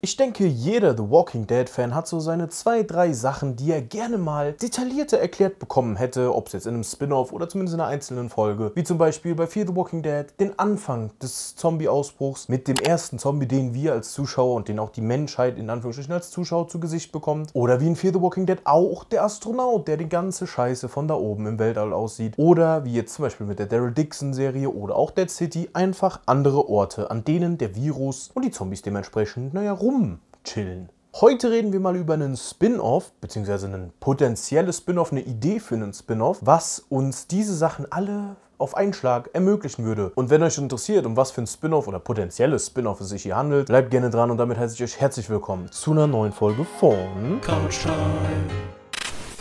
Ich denke, jeder The Walking Dead-Fan hat so seine zwei, drei Sachen, die er gerne mal detaillierter erklärt bekommen hätte, ob es jetzt in einem Spin-off oder zumindest in einer einzelnen Folge, wie zum Beispiel bei Fear the Walking Dead, den Anfang des Zombie-Ausbruchs mit dem ersten Zombie, den wir als Zuschauer und den auch die Menschheit in Anführungsstrichen als Zuschauer zu Gesicht bekommt, oder wie in Fear the Walking Dead auch der Astronaut, der die ganze Scheiße von da oben im Weltall aussieht, oder wie jetzt zum Beispiel mit der Daryl Dixon-Serie oder auch Dead City, einfach andere Orte, an denen der Virus und die Zombies dementsprechend, naja, rumchillen. Heute reden wir mal über einen Spin-off, beziehungsweise einen potenziellen Spin-off, eine Idee für einen Spin-off, was uns diese Sachen alle auf einen Schlag ermöglichen würde. Und wenn euch interessiert, um was für ein Spin-off oder potenzielles Spin-off es sich hier handelt, bleibt gerne dran und damit heiße ich euch herzlich willkommen zu einer neuen Folge von Couchtime.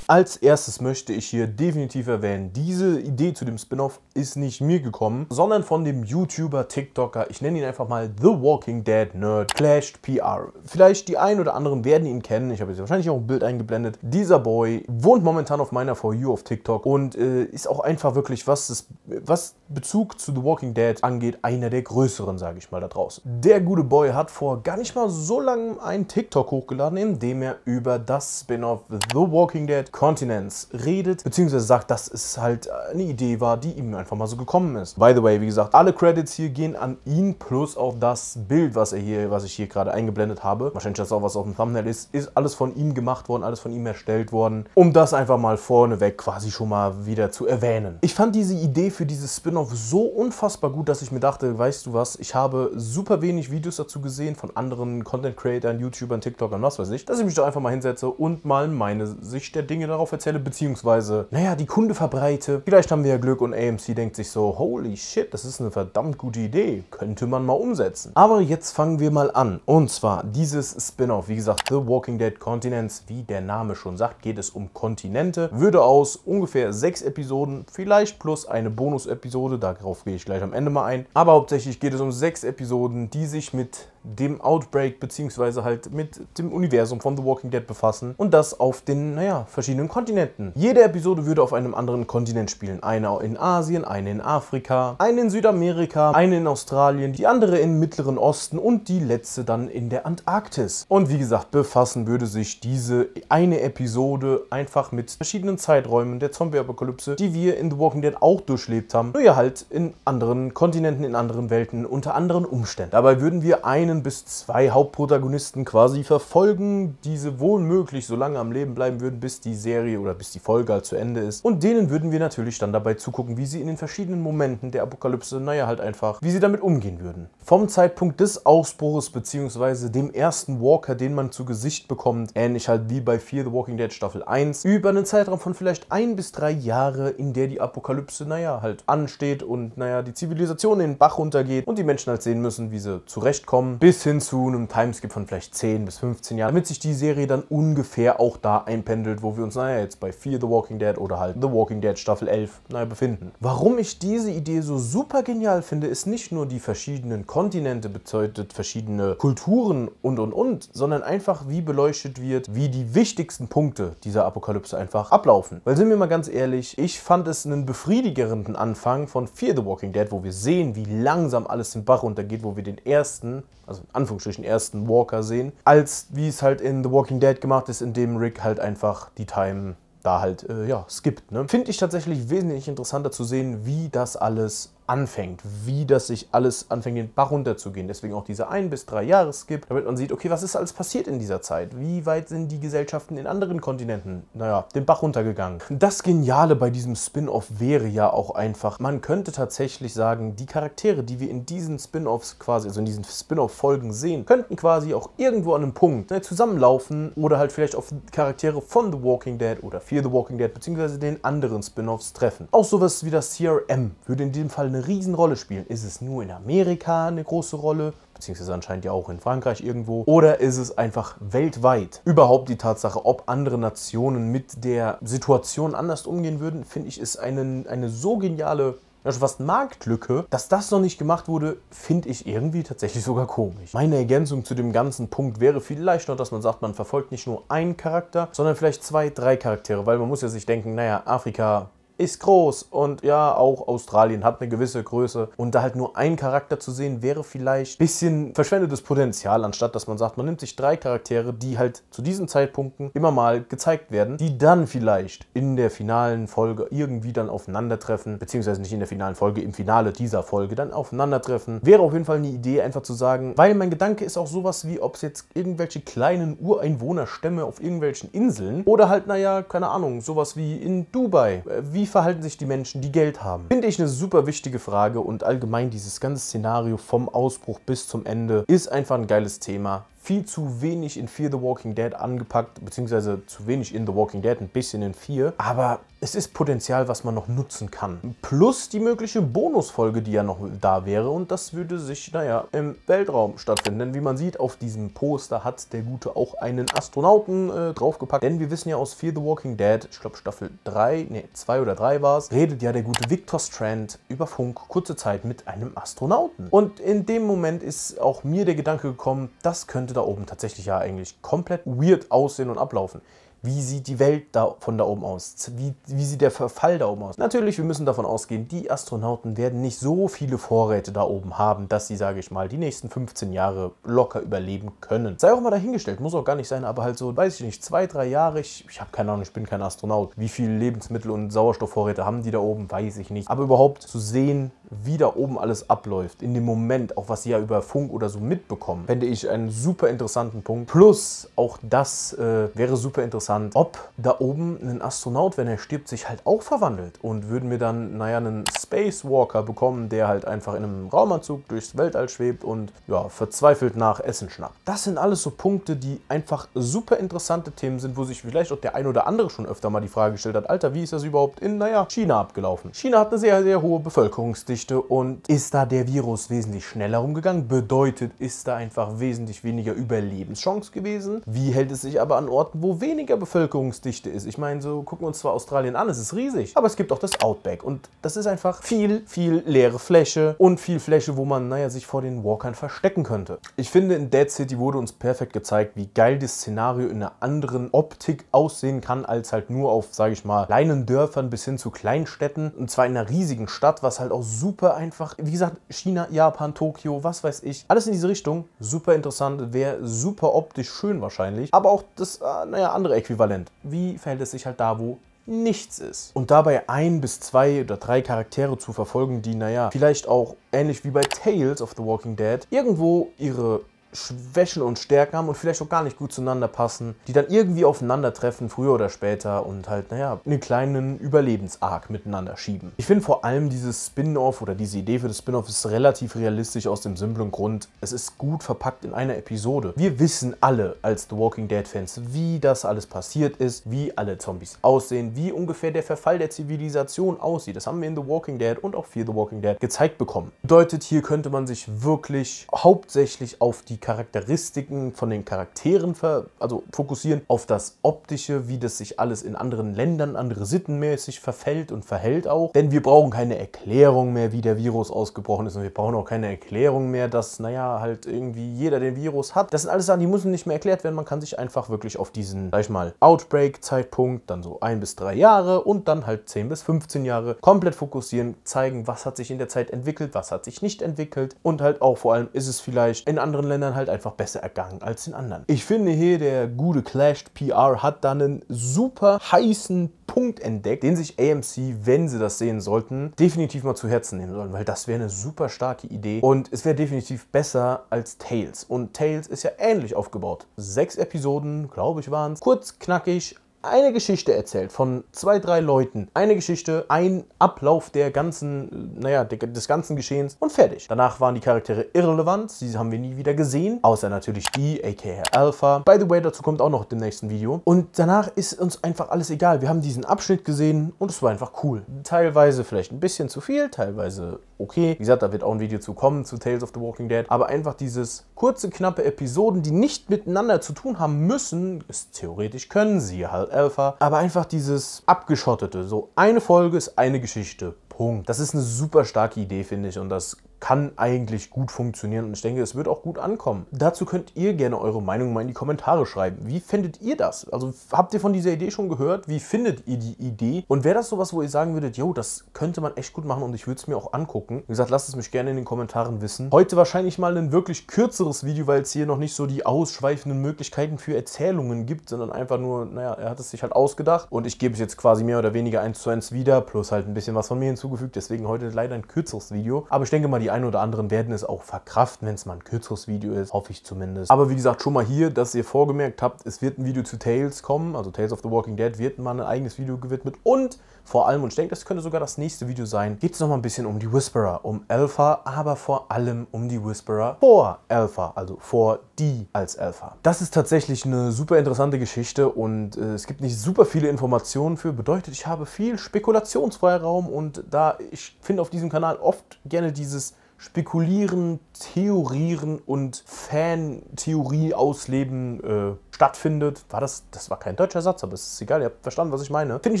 Als erstes möchte ich hier definitiv erwähnen, diese Idee zu dem Spin-off ist nicht mir gekommen, sondern von dem YouTuber, TikToker, ich nenne ihn einfach mal The Walking Dead Nerd, Clashed PR. Vielleicht die einen oder anderen werden ihn kennen, ich habe jetzt wahrscheinlich auch ein Bild eingeblendet. Dieser Boy wohnt momentan auf meiner For You auf TikTok und äh, ist auch einfach wirklich, was, das, was Bezug zu The Walking Dead angeht, einer der größeren, sage ich mal, da draußen. Der gute Boy hat vor gar nicht mal so langem einen TikTok hochgeladen, in dem er über das Spin-off The Walking Dead Continents redet, beziehungsweise sagt, dass es halt eine Idee war, die ihm einfach mal so gekommen ist. By the way, wie gesagt, alle Credits hier gehen an ihn plus auch das Bild, was er hier, was ich hier gerade eingeblendet habe. Wahrscheinlich das auch, was auf dem Thumbnail ist, ist alles von ihm gemacht worden, alles von ihm erstellt worden, um das einfach mal vorneweg quasi schon mal wieder zu erwähnen. Ich fand diese Idee für dieses Spin-off so unfassbar gut, dass ich mir dachte, weißt du was, ich habe super wenig Videos dazu gesehen von anderen Content-Creatern, YouTubern, TikTokern, was weiß ich, dass ich mich da einfach mal hinsetze und mal meine Sicht der Dinge Dinge darauf erzähle, beziehungsweise, naja, die Kunde verbreite. Vielleicht haben wir ja Glück und AMC denkt sich so, holy shit, das ist eine verdammt gute Idee, könnte man mal umsetzen. Aber jetzt fangen wir mal an. Und zwar dieses Spin-off, wie gesagt, The Walking Dead Continents, wie der Name schon sagt, geht es um Kontinente, würde aus ungefähr sechs Episoden, vielleicht plus eine Bonus-Episode, darauf gehe ich gleich am Ende mal ein, aber hauptsächlich geht es um sechs Episoden, die sich mit dem Outbreak beziehungsweise halt mit dem Universum von The Walking Dead befassen und das auf den, naja, verschiedenen Kontinenten. Jede Episode würde auf einem anderen Kontinent spielen. Eine in Asien, eine in Afrika, eine in Südamerika, eine in Australien, die andere im Mittleren Osten und die letzte dann in der Antarktis. Und wie gesagt, befassen würde sich diese eine Episode einfach mit verschiedenen Zeiträumen der Zombie-Apokalypse, die wir in The Walking Dead auch durchlebt haben, nur ja halt in anderen Kontinenten, in anderen Welten, unter anderen Umständen. Dabei würden wir einen einen bis zwei Hauptprotagonisten quasi verfolgen, diese wohlmöglich so lange am Leben bleiben würden, bis die Serie oder bis die Folge halt zu Ende ist. Und denen würden wir natürlich dann dabei zugucken, wie sie in den verschiedenen Momenten der Apokalypse, naja, halt einfach, wie sie damit umgehen würden. Vom Zeitpunkt des Ausbruches bzw. dem ersten Walker, den man zu Gesicht bekommt, ähnlich halt wie bei Fear the Walking Dead Staffel 1, über einen Zeitraum von vielleicht ein bis drei Jahre, in der die Apokalypse, naja, halt ansteht und, naja, die Zivilisation in den Bach runtergeht und die Menschen halt sehen müssen, wie sie zurechtkommen, bis hin zu einem Timeskip von vielleicht 10 bis 15 Jahren, damit sich die Serie dann ungefähr auch da einpendelt, wo wir uns, naja, jetzt bei 4 the Walking Dead oder halt The Walking Dead Staffel 11, naja, befinden. Warum ich diese Idee so super genial finde, ist nicht nur die verschiedenen Kontinente bedeutet, verschiedene Kulturen und und und, sondern einfach wie beleuchtet wird, wie die wichtigsten Punkte dieser Apokalypse einfach ablaufen. Weil sind wir mal ganz ehrlich, ich fand es einen befriedigenden Anfang von 4 the Walking Dead, wo wir sehen, wie langsam alles den Bach runtergeht, wo wir den ersten, also also in Anführungsstrichen ersten Walker sehen, als wie es halt in The Walking Dead gemacht ist, indem Rick halt einfach die Time da halt, äh, ja, skippt. Ne? Finde ich tatsächlich wesentlich interessanter zu sehen, wie das alles anfängt, wie das sich alles anfängt, den Bach runterzugehen. Deswegen auch diese ein bis drei Jahresskip, damit man sieht, okay, was ist alles passiert in dieser Zeit? Wie weit sind die Gesellschaften in anderen Kontinenten, naja, den Bach runtergegangen? Das Geniale bei diesem Spin-off wäre ja auch einfach, man könnte tatsächlich sagen, die Charaktere, die wir in diesen Spin-offs quasi, also in diesen Spin-off-Folgen sehen, könnten quasi auch irgendwo an einem Punkt ne, zusammenlaufen oder halt vielleicht auf Charaktere von The Walking Dead oder Fear the Walking Dead beziehungsweise den anderen Spin-offs treffen. Auch sowas wie das CRM würde in diesem Fall eine eine Riesenrolle spielen. Ist es nur in Amerika eine große Rolle, beziehungsweise anscheinend ja auch in Frankreich irgendwo, oder ist es einfach weltweit? Überhaupt die Tatsache, ob andere Nationen mit der Situation anders umgehen würden, finde ich, ist einen, eine so geniale also fast Marktlücke, dass das noch nicht gemacht wurde, finde ich irgendwie tatsächlich sogar komisch. Meine Ergänzung zu dem ganzen Punkt wäre vielleicht noch, dass man sagt, man verfolgt nicht nur einen Charakter, sondern vielleicht zwei, drei Charaktere, weil man muss ja sich denken, naja, Afrika, ist groß und ja, auch Australien hat eine gewisse Größe. Und da halt nur ein Charakter zu sehen, wäre vielleicht ein bisschen verschwendetes Potenzial, anstatt dass man sagt, man nimmt sich drei Charaktere, die halt zu diesen Zeitpunkten immer mal gezeigt werden, die dann vielleicht in der finalen Folge irgendwie dann aufeinandertreffen, beziehungsweise nicht in der finalen Folge, im Finale dieser Folge dann aufeinandertreffen. Wäre auf jeden Fall eine Idee, einfach zu sagen, weil mein Gedanke ist auch sowas wie, ob es jetzt irgendwelche kleinen Ureinwohnerstämme auf irgendwelchen Inseln oder halt, naja, keine Ahnung, sowas wie in Dubai, äh, wie wie verhalten sich die Menschen, die Geld haben? Finde ich eine super wichtige Frage und allgemein dieses ganze Szenario vom Ausbruch bis zum Ende ist einfach ein geiles Thema viel zu wenig in Fear the Walking Dead angepackt, beziehungsweise zu wenig in The Walking Dead, ein bisschen in Fear. Aber es ist Potenzial, was man noch nutzen kann. Plus die mögliche Bonusfolge, die ja noch da wäre. Und das würde sich, naja, im Weltraum stattfinden. Denn wie man sieht, auf diesem Poster hat der Gute auch einen Astronauten äh, draufgepackt. Denn wir wissen ja aus Fear the Walking Dead, ich glaube Staffel 3, nee, 2 oder 3 war es, redet ja der gute Victor Strand über Funk kurze Zeit mit einem Astronauten. Und in dem Moment ist auch mir der Gedanke gekommen, das könnte da oben tatsächlich ja eigentlich komplett weird aussehen und ablaufen. Wie sieht die Welt da von da oben aus? Wie, wie sieht der Verfall da oben aus? Natürlich, wir müssen davon ausgehen, die Astronauten werden nicht so viele Vorräte da oben haben, dass sie, sage ich mal, die nächsten 15 Jahre locker überleben können. Sei auch mal dahingestellt, muss auch gar nicht sein, aber halt so, weiß ich nicht, zwei, drei Jahre, ich, ich habe keine Ahnung, ich bin kein Astronaut. Wie viele Lebensmittel und Sauerstoffvorräte haben die da oben, weiß ich nicht. Aber überhaupt zu sehen, wie da oben alles abläuft, in dem Moment, auch was sie ja über Funk oder so mitbekommen, fände ich einen super interessanten Punkt. Plus, auch das äh, wäre super interessant, ob da oben ein Astronaut, wenn er stirbt, sich halt auch verwandelt und würden wir dann, naja, einen Spacewalker bekommen, der halt einfach in einem Raumanzug durchs Weltall schwebt und ja, verzweifelt nach Essen schnappt. Das sind alles so Punkte, die einfach super interessante Themen sind, wo sich vielleicht auch der ein oder andere schon öfter mal die Frage gestellt hat, Alter, wie ist das überhaupt in, naja, China abgelaufen? China hat eine sehr, sehr hohe Bevölkerungsdichte Geschichte und ist da der Virus wesentlich schneller umgegangen? Bedeutet, ist da einfach wesentlich weniger Überlebenschance gewesen? Wie hält es sich aber an Orten, wo weniger Bevölkerungsdichte ist? Ich meine, so gucken wir uns zwar Australien an, es ist riesig, aber es gibt auch das Outback und das ist einfach viel, viel leere Fläche und viel Fläche, wo man, naja, sich vor den Walkern verstecken könnte. Ich finde, in Dead City wurde uns perfekt gezeigt, wie geil das Szenario in einer anderen Optik aussehen kann, als halt nur auf, sage ich mal, kleinen Dörfern bis hin zu Kleinstädten und zwar in einer riesigen Stadt, was halt auch super super einfach. Wie gesagt, China, Japan, Tokio, was weiß ich. Alles in diese Richtung. Super interessant, wäre super optisch schön wahrscheinlich. Aber auch das, äh, naja, andere Äquivalent. Wie verhält es sich halt da, wo nichts ist. Und dabei ein bis zwei oder drei Charaktere zu verfolgen, die, naja, vielleicht auch ähnlich wie bei Tales of the Walking Dead irgendwo ihre Schwächen und Stärken haben und vielleicht auch gar nicht gut zueinander passen, die dann irgendwie aufeinandertreffen, früher oder später und halt, naja, einen kleinen Überlebensarg miteinander schieben. Ich finde vor allem dieses Spin-off oder diese Idee für das Spin-off ist relativ realistisch aus dem simplen Grund, es ist gut verpackt in einer Episode. Wir wissen alle als The Walking Dead-Fans, wie das alles passiert ist, wie alle Zombies aussehen, wie ungefähr der Verfall der Zivilisation aussieht. Das haben wir in The Walking Dead und auch viel The Walking Dead gezeigt bekommen. Bedeutet, hier könnte man sich wirklich hauptsächlich auf die Charakteristiken von den Charakteren also fokussieren, auf das Optische, wie das sich alles in anderen Ländern, andere sittenmäßig verfällt und verhält auch. Denn wir brauchen keine Erklärung mehr, wie der Virus ausgebrochen ist und wir brauchen auch keine Erklärung mehr, dass, naja, halt irgendwie jeder den Virus hat. Das sind alles Sachen, die müssen nicht mehr erklärt werden. Man kann sich einfach wirklich auf diesen, sag ich mal, Outbreak-Zeitpunkt, dann so ein bis drei Jahre und dann halt zehn bis 15 Jahre komplett fokussieren, zeigen, was hat sich in der Zeit entwickelt, was hat sich nicht entwickelt und halt auch vor allem ist es vielleicht in anderen Ländern halt einfach besser ergangen als den anderen. Ich finde hier, der gute Clashed PR hat dann einen super heißen Punkt entdeckt, den sich AMC, wenn sie das sehen sollten, definitiv mal zu Herzen nehmen sollen, weil das wäre eine super starke Idee und es wäre definitiv besser als Tales. Und Tales ist ja ähnlich aufgebaut. Sechs Episoden, glaube ich, waren es. Kurz, knackig, eine Geschichte erzählt von zwei, drei Leuten, eine Geschichte, ein Ablauf der ganzen, naja, des ganzen Geschehens und fertig. Danach waren die Charaktere irrelevant, sie haben wir nie wieder gesehen, außer natürlich die, aka Alpha. By the way, dazu kommt auch noch im nächsten Video. Und danach ist uns einfach alles egal. Wir haben diesen Abschnitt gesehen und es war einfach cool. Teilweise vielleicht ein bisschen zu viel, teilweise okay. Wie gesagt, da wird auch ein Video zu kommen, zu Tales of the Walking Dead. Aber einfach dieses kurze, knappe Episoden, die nicht miteinander zu tun haben müssen, ist theoretisch können sie halt Alpha, aber einfach dieses abgeschottete, so eine Folge ist eine Geschichte. Punkt. Das ist eine super starke Idee, finde ich, und das kann eigentlich gut funktionieren und ich denke, es wird auch gut ankommen. Dazu könnt ihr gerne eure Meinung mal in die Kommentare schreiben. Wie findet ihr das? Also habt ihr von dieser Idee schon gehört? Wie findet ihr die Idee? Und wäre das sowas, wo ihr sagen würdet, yo, das könnte man echt gut machen und ich würde es mir auch angucken? Wie gesagt, lasst es mich gerne in den Kommentaren wissen. Heute wahrscheinlich mal ein wirklich kürzeres Video, weil es hier noch nicht so die ausschweifenden Möglichkeiten für Erzählungen gibt, sondern einfach nur, naja, er hat es sich halt ausgedacht und ich gebe es jetzt quasi mehr oder weniger eins zu eins wieder, plus halt ein bisschen was von mir hinzugefügt. Deswegen heute leider ein kürzeres Video. Aber ich denke mal, die die einen oder anderen werden es auch verkraften, wenn es mal ein kürzeres Video ist, hoffe ich zumindest. Aber wie gesagt, schon mal hier, dass ihr vorgemerkt habt, es wird ein Video zu Tales kommen, also Tales of the Walking Dead wird mal ein eigenes Video gewidmet und vor allem, und ich denke, das könnte sogar das nächste Video sein, geht es nochmal ein bisschen um die Whisperer, um Alpha, aber vor allem um die Whisperer vor Alpha, also vor die als Alpha. Das ist tatsächlich eine super interessante Geschichte und äh, es gibt nicht super viele Informationen für, bedeutet, ich habe viel Spekulationsfreiraum und da, ich finde auf diesem Kanal oft gerne dieses Spekulieren, Theorieren und Fan-Theorie ausleben äh, stattfindet. War das, das war kein deutscher Satz, aber es ist egal, ihr habt verstanden, was ich meine. Finde ich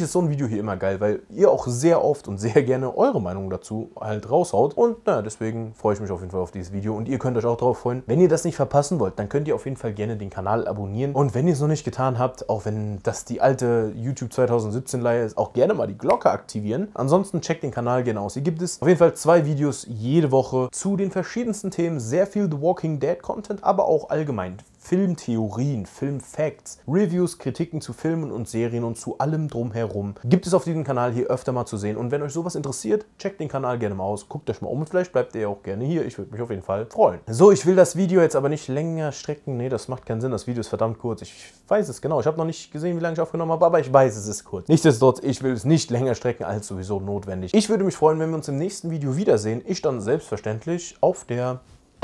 jetzt so ein Video hier immer geil, weil ihr auch sehr oft und sehr gerne eure Meinung dazu halt raushaut. Und naja, deswegen freue ich mich auf jeden Fall auf dieses Video und ihr könnt euch auch darauf freuen. Wenn ihr das nicht verpassen wollt, dann könnt ihr auf jeden Fall gerne den Kanal abonnieren. Und wenn ihr es noch nicht getan habt, auch wenn das die alte YouTube 2017 Leihe ist, auch gerne mal die Glocke aktivieren. Ansonsten checkt den Kanal gerne aus. Hier gibt es auf jeden Fall zwei Videos jede Woche zu den verschiedensten Themen, sehr viel The Walking Dead Content, aber auch allgemein Filmtheorien, Filmfacts, Reviews, Kritiken zu Filmen und Serien und zu allem drumherum gibt es auf diesem Kanal hier öfter mal zu sehen. Und wenn euch sowas interessiert, checkt den Kanal gerne mal aus, guckt euch mal um. Vielleicht bleibt ihr auch gerne hier. Ich würde mich auf jeden Fall freuen. So, ich will das Video jetzt aber nicht länger strecken. Nee, das macht keinen Sinn. Das Video ist verdammt kurz. Ich weiß es genau. Ich habe noch nicht gesehen, wie lange ich aufgenommen habe, aber ich weiß, es ist kurz. Nichtsdestotrotz, ich will es nicht länger strecken als sowieso notwendig. Ich würde mich freuen, wenn wir uns im nächsten Video wiedersehen. Ich dann selbstverständlich auf der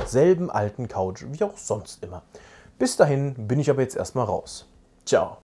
selben alten Couch, wie auch sonst immer. Bis dahin bin ich aber jetzt erstmal raus. Ciao.